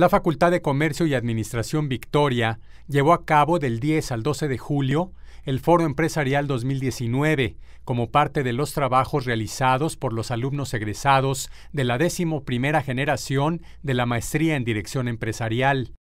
La Facultad de Comercio y Administración Victoria llevó a cabo del 10 al 12 de julio el Foro Empresarial 2019 como parte de los trabajos realizados por los alumnos egresados de la décimo primera generación de la Maestría en Dirección Empresarial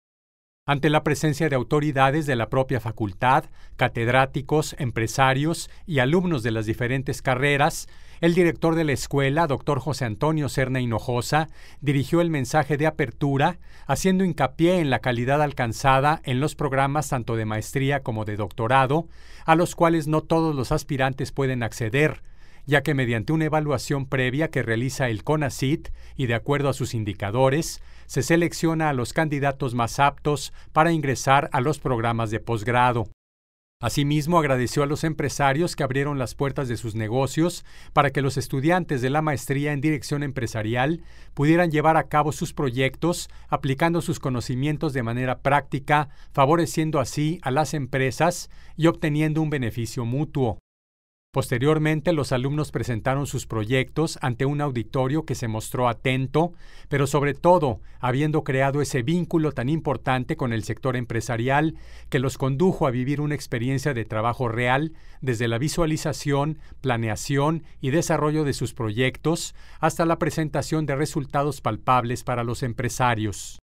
ante la presencia de autoridades de la propia facultad, catedráticos, empresarios y alumnos de las diferentes carreras, el director de la escuela, doctor José Antonio Cerna Hinojosa, dirigió el mensaje de apertura, haciendo hincapié en la calidad alcanzada en los programas tanto de maestría como de doctorado, a los cuales no todos los aspirantes pueden acceder, ya que mediante una evaluación previa que realiza el CONACIT y de acuerdo a sus indicadores, se selecciona a los candidatos más aptos para ingresar a los programas de posgrado. Asimismo, agradeció a los empresarios que abrieron las puertas de sus negocios para que los estudiantes de la maestría en dirección empresarial pudieran llevar a cabo sus proyectos aplicando sus conocimientos de manera práctica, favoreciendo así a las empresas y obteniendo un beneficio mutuo. Posteriormente, los alumnos presentaron sus proyectos ante un auditorio que se mostró atento, pero sobre todo habiendo creado ese vínculo tan importante con el sector empresarial que los condujo a vivir una experiencia de trabajo real desde la visualización, planeación y desarrollo de sus proyectos hasta la presentación de resultados palpables para los empresarios.